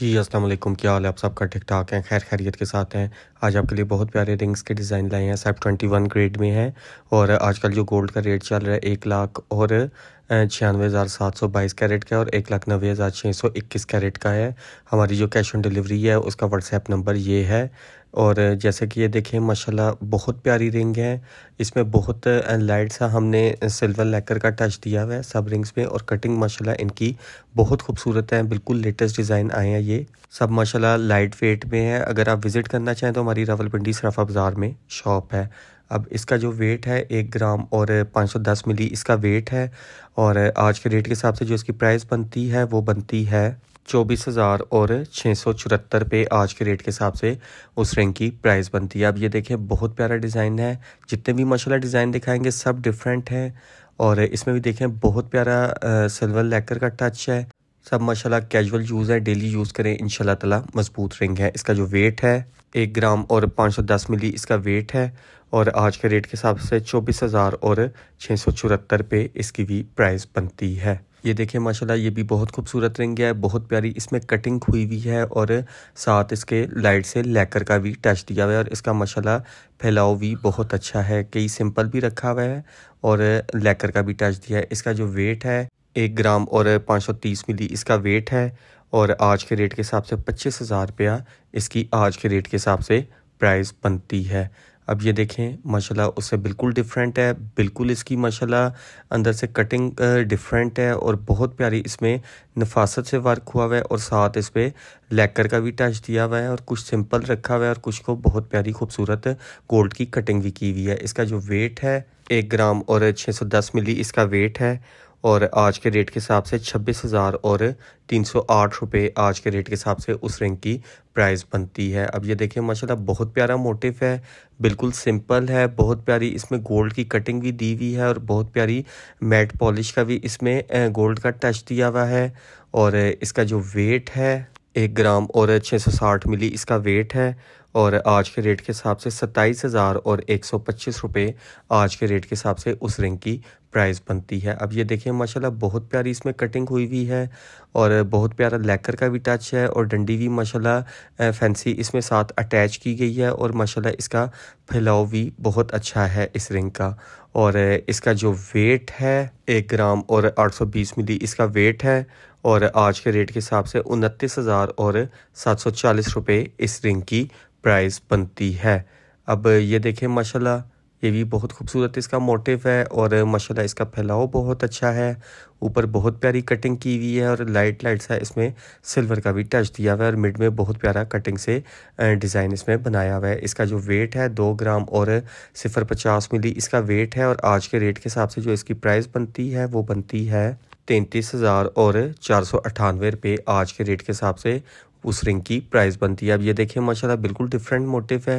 जी अस्सलाम वालेकुम क्या हाल है आप सबका ठीक ठाक हैं खैर खैरियत के साथ हैं आज आपके लिए बहुत प्यारे रिंग्स के डिज़ाइन लाए हैं सब ट्वेंटी वन ग्रेड में है और आजकल जो गोल्ड का रेट चल रहा है एक लाख और छियानवे हज़ार सात सौ बाईस कैरेट का है और एक लाख नब्बे हज़ार छः सौ इक्कीस कैरेट का है हमारी जो कैश ऑन डिलीवरी है उसका व्हाट्सएप नंबर ये है और जैसे कि ये देखें माशाल्लाह बहुत प्यारी रिंग है इसमें बहुत लाइट सा हमने सिल्वर लैकर का टच दिया हुआ है सब रिंग्स में और कटिंग माशाल्लाह इनकी बहुत खूबसूरत है बिल्कुल लेटेस्ट डिज़ाइन आए हैं ये सब माशाल्लाह लाइट वेट में है अगर आप विज़िट करना चाहें तो हमारी रावलपिंडी सराफा बाज़ार में शॉप है अब इसका जो वेट है एक ग्राम और 510 मिली इसका वेट है और आज के रेट के हिसाब से जो इसकी प्राइस बनती है वो बनती है चौबीस हज़ार और छः सौ चौहत्तर पे आज के रेट के हिसाब से उस रिंग की प्राइस बनती है अब ये देखें बहुत प्यारा डिज़ाइन है जितने भी माशाल्लाह डिज़ाइन दिखाएंगे सब डिफरेंट हैं और इसमें भी देखें बहुत प्यारा सिल्वर लेकर का टच है सब माशाल्लाह कैजुअल यूज़ है डेली यूज़ करें इन ताला मजबूत रिंग है इसका जो वेट है एक ग्राम और दस मिली इसका वेट है और आज के रेट के हिसाब से चौबीस हज़ार और छः सौ चौहत्तर पे इसकी भी प्राइस बनती है ये देखिए माशाल्लाह ये भी बहुत खूबसूरत रिंग है बहुत प्यारी इसमें कटिंग हुई हुई है और साथ इसके लाइट से लेकर का भी टच दिया हुआ है और इसका माशाल्लाह फैलाव भी बहुत अच्छा है कई सिंपल भी रखा हुआ है और लेकर का भी टच दिया है इसका जो वेट है एक ग्राम और पाँच सौ तीस मिली इसका वेट है और आज के रेट के हिसाब से पच्चीस हज़ार रुपया इसकी आज के रेट के हिसाब से प्राइस बनती है अब ये देखें माशाल्लाह उससे बिल्कुल डिफरेंट है बिल्कुल इसकी माशाल्लाह अंदर से कटिंग डिफरेंट है और बहुत प्यारी इसमें नफासत से वर्क हुआ हुआ है और साथ इस पर लेकर का भी टच दिया हुआ है और कुछ सिंपल रखा हुआ है और कुछ को बहुत प्यारी खूबसूरत गोल्ड की कटिंग भी की हुई है इसका जो वेट है एक ग्राम और छः सौ दस मिली इसका वेट है और आज के रेट के हिसाब से छब्बीस हज़ार और तीन सौ आठ रुपये आज के रेट के हिसाब से उस रिंग की प्राइस बनती है अब ये देखिए माशाल्लाह बहुत प्यारा मोटिफ है बिल्कुल सिंपल है बहुत प्यारी इसमें गोल्ड की कटिंग भी दी हुई है और बहुत प्यारी मैट पॉलिश का भी इसमें गोल्ड का टच दिया हुआ है और इसका जो वेट है एक ग्राम और छः सौ साठ मिली इसका वेट है और आज के रेट के हिसाब से सत्ताईस हज़ार और एक सौ पच्चीस रुपये आज के रेट के हिसाब से उस रिंग की प्राइस बनती है अब ये देखें माशाल्लाह बहुत प्यारी इसमें कटिंग हुई हुई है और बहुत प्यारा लेकर का भी टच है और डंडी भी माशाल्लाह फैंसी इसमें साथ अटैच की गई है और माशाल्लाह इसका फैलाव भी बहुत अच्छा है इस रिंग का और इसका जो वेट है एक ग्राम और बीस मिली इसका वेट है और आज के रेट के हिसाब से उनतीस हज़ार और सात सौ चालीस रुपये इस रिंग की प्राइस बनती है अब ये देखें माशाल्लाह ये भी बहुत खूबसूरत इसका मोटिव है और माशाल्लाह इसका फैलाव बहुत अच्छा है ऊपर बहुत प्यारी कटिंग की हुई है और लाइट लाइट सा इसमें सिल्वर का भी टच दिया हुआ है और मिड में बहुत प्यारा कटिंग से डिज़ाइन इसमें बनाया हुआ है इसका जो वेट है दो ग्राम और सिफर पचास मिली इसका वेट है और आज के रेट के हिसाब से जो इसकी प्राइस बनती है वो बनती है तैंतीस हज़ार और चार सौ अट्ठानवे रुपये आज के रेट के हिसाब से उस रिंग की प्राइस बनती है अब ये देखिए माशाल्लाह बिल्कुल डिफरेंट मोटिव है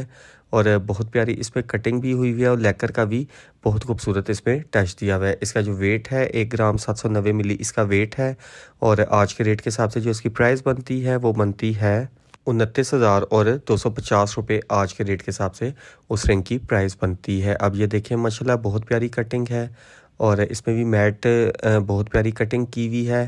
और बहुत प्यारी इस पर कटिंग भी हुई हुई है और लेकर का भी बहुत खूबसूरत इसमें टच दिया हुआ है इसका जो वेट है एक ग्राम सात सौ नब्बे मिली इसका वेट है और आज के रेट के हिसाब से जो इसकी प्राइस बनती है वो बनती है उनतीस हज़ार और दो सौ पचास रुपये आज के रेट के हिसाब से उस रिंग की प्राइस बनती है अब ये देखें माशाल्लाह बहुत प्यारी कटिंग है और इसमें भी मैट बहुत प्यारी कटिंग की हुई है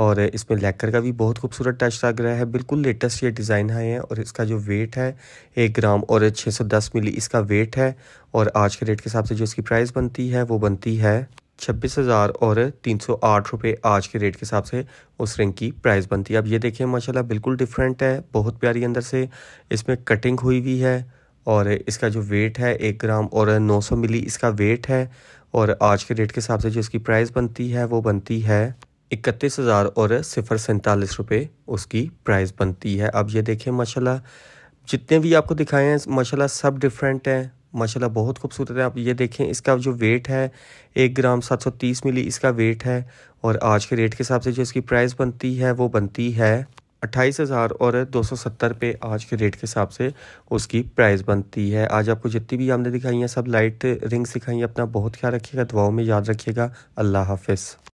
और इसमें लेकर का भी बहुत खूबसूरत टच लग रहा है बिल्कुल लेटेस्ट ये डिज़ाइन है, और इसका जो वेट है एक ग्राम और 610 मिली इसका वेट है और आज के रेट के हिसाब से जो इसकी प्राइस बनती है वो बनती है छब्बीस हज़ार और तीन सौ आठ रुपये आज के रेट के हिसाब से उस रिंग की प्राइस बनती है अब ये देखिए माशाल्लाह बिल्कुल डिफरेंट है बहुत प्यारी अंदर से इसमें कटिंग हुई हुई है और इसका जो वेट है एक ग्राम और नौ सौ मिली इसका वेट है और आज के रेट के हिसाब से जो इसकी प्राइस बनती है वो बनती है इकतीस हज़ार और सिफर सैंतालीस रुपये उसकी प्राइस बनती है अब ये देखें माशाल्लाह जितने भी आपको दिखाए हैं माशाल्लाह सब डिफरेंट हैं माशाल्लाह बहुत खूबसूरत है आप ये देखें इसका जो वेट है एक ग्राम सात सौ तीस मिली इसका वेट है और आज के रेट के हिसाब से जो इसकी प्राइस बनती है वो बनती है अट्ठाईस हज़ार और दो सौ सत्तर पे आज के रेट के हिसाब से उसकी प्राइस बनती है आज आपको जितनी भी आमने दिखाई हैं सब लाइट रिंग्स दिखाई हैं अपना बहुत ख्याल रखिएगा दुआओं में याद रखिएगा अल्लाह हाफिज़